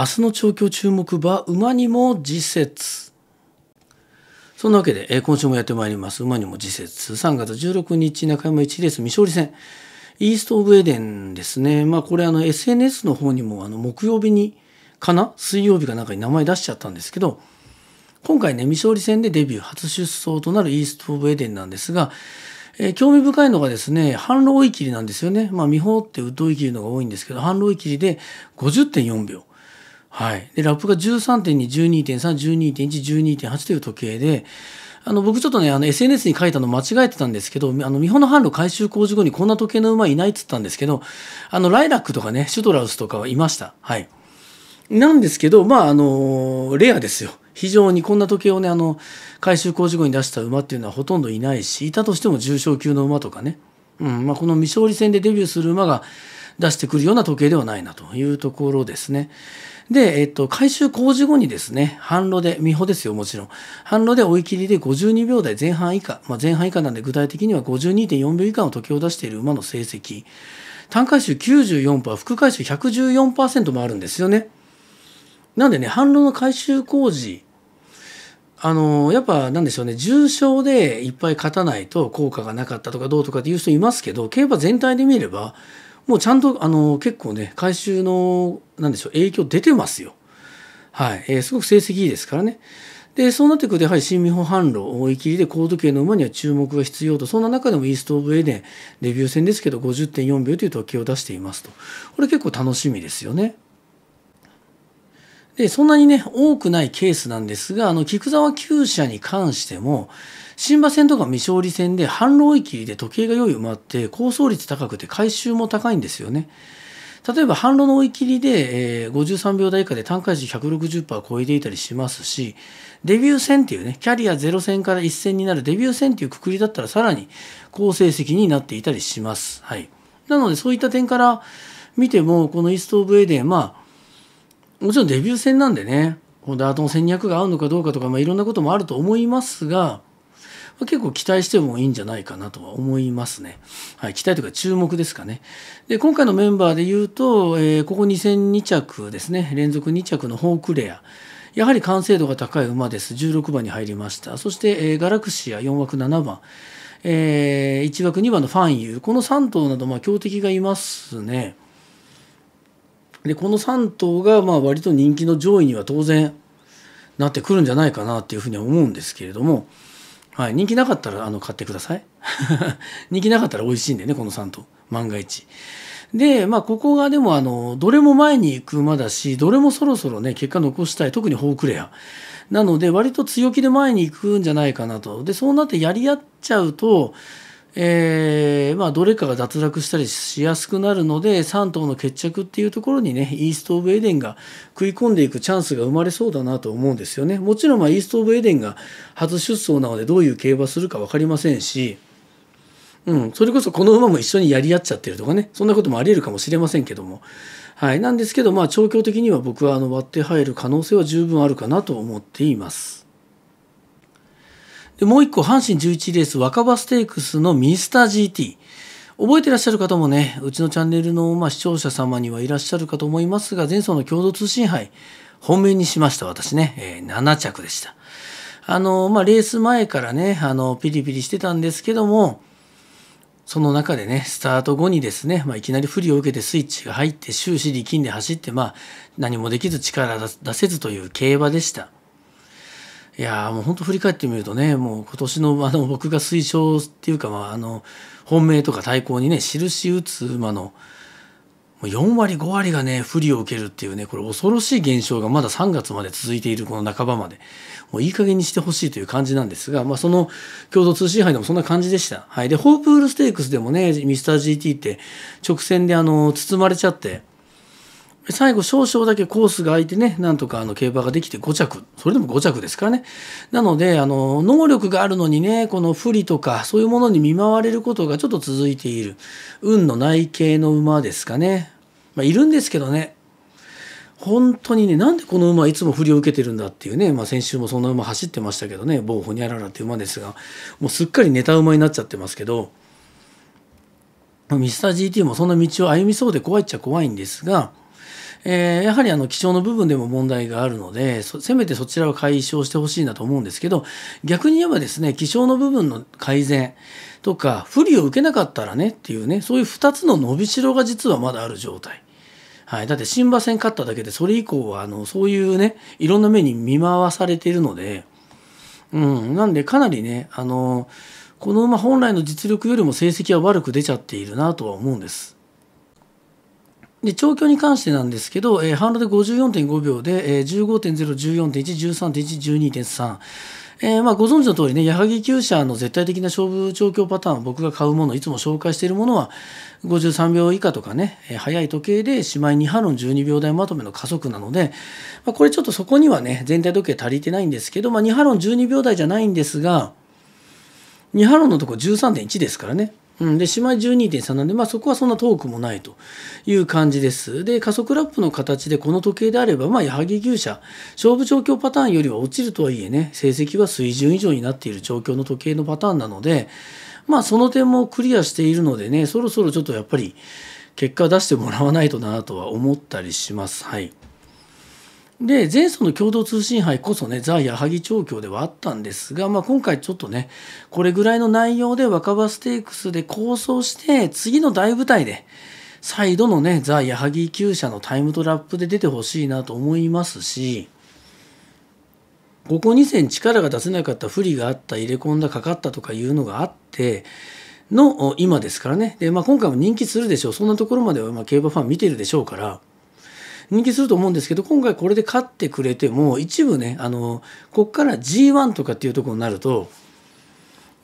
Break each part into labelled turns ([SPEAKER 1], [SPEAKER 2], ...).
[SPEAKER 1] 明日の調教注目馬馬にも次節そんなわけで、えー、今週もやってまいります馬にも次節3月16日中山一レース未勝利戦イースト・オブ・エデンですねまあこれあの SNS の方にもあの木曜日にかな水曜日かなんかに名前出しちゃったんですけど今回ね未勝利戦でデビュー初出走となるイースト・オブ・エデンなんですがえー、興味深いのがですね、反浪追い切りなんですよね。まあ、見本ってうっとい切るのが多いんですけど、反浪追い切りで50.4秒。はい、でラップが13.212.312.112.8という時計であの僕ちょっとねあの SNS に書いたの間違えてたんですけどあの見本の販路改修工事後にこんな時計の馬いないっつったんですけどあのライラックとかねシュトラウスとかはいました。はい、なんですけどまああのレアですよ。非常にこんな時計をねあの改修工事後に出した馬っていうのはほとんどいないしいたとしても重賞級の馬とかね、うんまあ、この未勝利戦でデビューする馬が出してくるような時計ではないなというところですね。で、えっと、改修工事後にですね、反路で、見ほですよ、もちろん。反路で追い切りで52秒台前半以下、まあ、前半以下なんで具体的には52.4秒以下の時計を出している馬の成績。単回収94%、副回収114%もあるんですよね。なんでね、反路の改修工事、あのやっぱなんでしょうね、重症でいっぱい勝たないと効果がなかったとかどうとかっていう人いますけど、競馬全体で見れば、もうちゃんとあの結構ね回収のなんでしょう影響出てますよ。はい、えー、すごく成績いいですからね。でそうなってくるとやはり新見本販路追い切りで高度計の馬には注目が必要とそんな中でもイースト・オブ・エデンデビュー戦ですけど50.4秒という時計を出していますとこれ結構楽しみですよね。で、そんなにね、多くないケースなんですが、あの、菊沢厩舎に関しても、新馬戦とか未勝利戦で反論域で時計が良い馬って高想率高くて回収も高いんですよね。例えば反論の追い切りで、えー、53秒台以下で単回時160%超えていたりしますし、デビュー戦っていうね、キャリア0戦から1戦になるデビュー戦っていうくくりだったらさらに好成績になっていたりします。はい。なのでそういった点から見ても、このイースト・オブ・エデン、まあ、もちろんデビュー戦なんでね、このダートの戦略が合うのかどうかとか、まあ、いろんなこともあると思いますが、結構期待してもいいんじゃないかなとは思いますね。はい、期待というか注目ですかね。で、今回のメンバーで言うと、えー、ここ2戦2着ですね、連続2着のホークレア。やはり完成度が高い馬です。16番に入りました。そして、えー、ガラクシア4枠7番。えー、1枠2番のファンユー。この3頭など、まあ、強敵がいますね。でこの3頭がまあ割と人気の上位には当然なってくるんじゃないかなっていうふうには思うんですけれども、はい、人気なかったらあの買ってください 人気なかったら美味しいんでねこの3頭万が一でまあここがでもあのどれも前に行く馬だしどれもそろそろね結果残したい特にホークレアなので割と強気で前に行くんじゃないかなとでそうなってやり合っちゃうとえー、まあ、どれかが脱落したりしやすくなるので3頭の決着っていうところにねイースト・オブ・エデンが食い込んでいくチャンスが生まれそうだなと思うんですよねもちろん、まあ、イースト・オブ・エデンが初出走なのでどういう競馬するか分かりませんし、うん、それこそこの馬も一緒にやり合っちゃってるとかねそんなこともありえるかもしれませんけども、はい、なんですけど、まあ、調教的には僕はあの割って入る可能性は十分あるかなと思っています。で、もう一個、阪神11レース若葉ステークスのミスター GT。覚えてらっしゃる方もね、うちのチャンネルの、ま視聴者様にはいらっしゃるかと思いますが、前走の共同通信杯、本命にしました、私ね。えー、7着でした。あの、まあ、レース前からね、あの、ピリピリしてたんですけども、その中でね、スタート後にですね、まあ、いきなり不利を受けてスイッチが入って、終始力んで走って、まあ、何もできず力出せずという競馬でした。いやもう本当振り返ってみるとねもう今年のあの僕が推奨っていうか、まあ、あの本命とか対抗にね印打つ馬のもう4割5割がね不利を受けるっていうねこれ恐ろしい現象がまだ3月まで続いているこの半ばまでもういい加減にしてほしいという感じなんですが、まあ、その共同通信杯でもそんな感じでした、はい、でホープールステークスでもねミスター g t って直線であの包まれちゃって。最後少々だけコースが空いてね、なんとかあの競馬ができて5着、それでも5着ですからね。なので、あの、能力があるのにね、この不利とか、そういうものに見舞われることがちょっと続いている。運の内径系の馬ですかね。まあ、いるんですけどね。本当にね、なんでこの馬いつも振りを受けてるんだっていうね、まあ先週もそんな馬走ってましたけどね、某ホニャララって馬ですが、もうすっかりネタ馬になっちゃってますけど、ミスター GT もそんな道を歩みそうで怖いっちゃ怖いんですが、えー、やはりあの気象の部分でも問題があるのでせめてそちらを解消してほしいなと思うんですけど逆に言えばですね気象の部分の改善とか不利を受けなかったらねっていうねそういう2つの伸びしろが実はまだある状態。はい、だって新馬戦勝っただけでそれ以降はあのそういうねいろんな目に見回されているので、うん、なんでかなりねあのこの馬本来の実力よりも成績は悪く出ちゃっているなとは思うんです。で長距離に関してなんですけど、えー、反応で54.5秒で、えー、15.0、14.1、13.1、12.3。えーまあ、ご存知の通りね、矢作厩舎の絶対的な勝負調教パターン、僕が買うもの、いつも紹介しているものは、53秒以下とかね、えー、早い時計で、しまいに波論12秒台まとめの加速なので、まあ、これちょっとそこにはね、全体時計足りてないんですけど、まあ、2波論12秒台じゃないんですが、2波論のとこ13.1ですからね、うん、で、妹12.3なんで、まあそこはそんな遠くもないという感じです。で、加速ラップの形でこの時計であれば、まあ矢作牛舎、勝負調教パターンよりは落ちるとはいえね、成績は水準以上になっている調教の時計のパターンなので、まあその点もクリアしているのでね、そろそろちょっとやっぱり結果出してもらわないとなとは思ったりします。はい。で前走の共同通信杯こそねザ・矢作調教ではあったんですが、まあ、今回ちょっとねこれぐらいの内容で若葉ステークスで構想して次の大舞台で再度のねザ・矢作厩舎のタイムトラップで出てほしいなと思いますしここ2戦力が出せなかった不利があった入れ込んだかかったとかいうのがあっての今ですからねで、まあ、今回も人気するでしょうそんなところまではま競馬ファン見てるでしょうから。人気すると思うんですけど今回これで勝ってくれても一部ねあのこっから G1 とかっていうところになると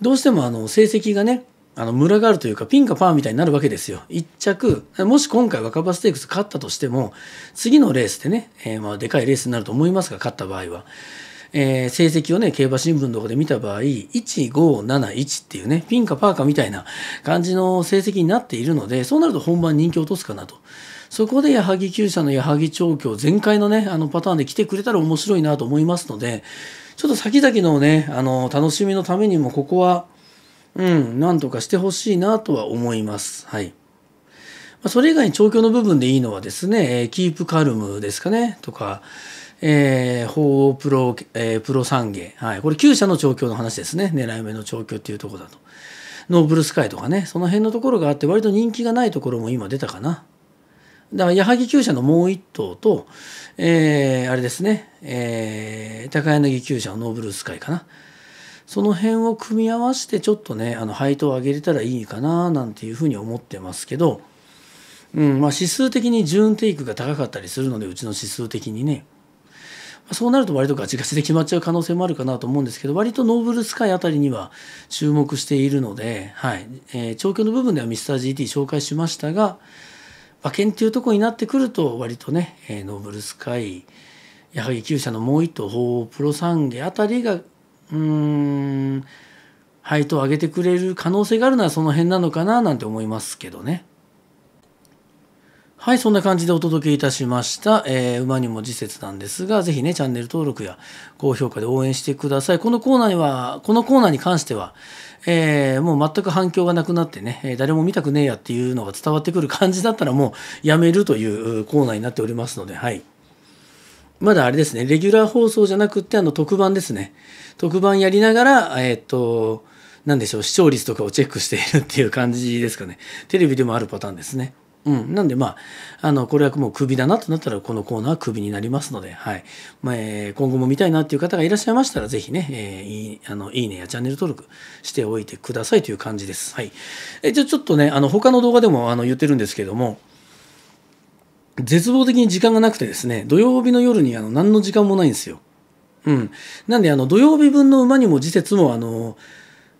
[SPEAKER 1] どうしてもあの成績がねあのムがあるというかピンかパーみたいになるわけですよ。1着もし今回若葉ステークス勝ったとしても次のレースでね、えー、まあでかいレースになると思いますが勝った場合は。えー、成績をね、競馬新聞とかで見た場合、1571っていうね、ピンかパーかみたいな感じの成績になっているので、そうなると本番人気落とすかなと。そこで矢作厩舎の矢作調教全開のね、あのパターンで来てくれたら面白いなと思いますので、ちょっと先々のね、あの、楽しみのためにもここは、うん、なんとかしてほしいなとは思います。はい。それ以外に調教の部分でいいのはですね、キープカルムですかね、とか、えー、プロ、えー、プロ三芸、はい、これ旧社の調教の話ですね狙い目の調教っていうとこだとノーブルスカイとかねその辺のところがあって割と人気がないところも今出たかなだから矢作厩舎のもう一頭と、えー、あれですね、えー、高柳厩舎のノーブルースカイかなその辺を組み合わせてちょっとねあの配当を上げれたらいいかななんていうふうに思ってますけど、うんまあ、指数的に準テイクが高かったりするのでうちの指数的にねそうなると割とガチガチで決まっちゃう可能性もあるかなと思うんですけど割とノーブルスカイあたりには注目しているので、はいえー、長の部分では Mr.GT 紹介しましたが馬券っていうとこになってくると割とね、えー、ノーブルスカイやはり厩舎のもう一頭鳳凰プロ三ゲあたりがうん配当を上げてくれる可能性があるのはその辺なのかななんて思いますけどね。はい、そんな感じでお届けいたしました。えー、馬にも次節なんですが、ぜひね、チャンネル登録や高評価で応援してください。このコーナーには、このコーナーに関しては、えー、もう全く反響がなくなってね、誰も見たくねえやっていうのが伝わってくる感じだったらもうやめるというコーナーになっておりますので、はい。まだあれですね、レギュラー放送じゃなくて、あの、特番ですね。特番やりながら、えー、っと、なんでしょう、視聴率とかをチェックしているっていう感じですかね。テレビでもあるパターンですね。うん、なんでまああのこれはもうクビだなとなったらこのコーナーはクビになりますので、はいまあ、えー、今後も見たいなっていう方がいらっしゃいましたらぜひね、えー、いいあのいいねやチャンネル登録しておいてくださいという感じです。はい、えじゃあちょっとねあの他の動画でもあの言ってるんですけども絶望的に時間がなくてですね土曜日の夜にあの何の時間もないんですよ。うん、なんであの土曜日分の馬にも時節もあの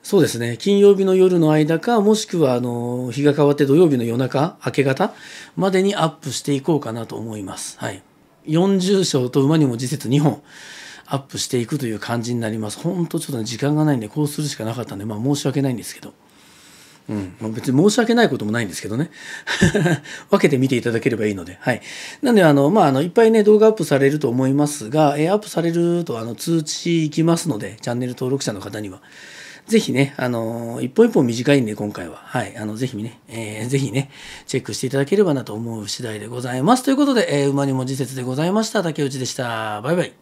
[SPEAKER 1] そうですね。金曜日の夜の間か、もしくは、あの、日が変わって土曜日の夜中、明け方までにアップしていこうかなと思います。はい。40章と馬にも次節2本アップしていくという感じになります。ほんとちょっと、ね、時間がないんで、こうするしかなかったんで、まあ申し訳ないんですけど。うん。まあ、別に申し訳ないこともないんですけどね。分けて見ていただければいいので。はい。なんで、あの、まあ、あの、いっぱいね、動画アップされると思いますが、えアップされると、あの、通知いきますので、チャンネル登録者の方には。ぜひね、あの、一本一本短いんで、今回は。はい。あの、ぜひね、えー、ぜひね、チェックしていただければなと思う次第でございます。ということで、えー、馬にも次節でございました。竹内でした。バイバイ。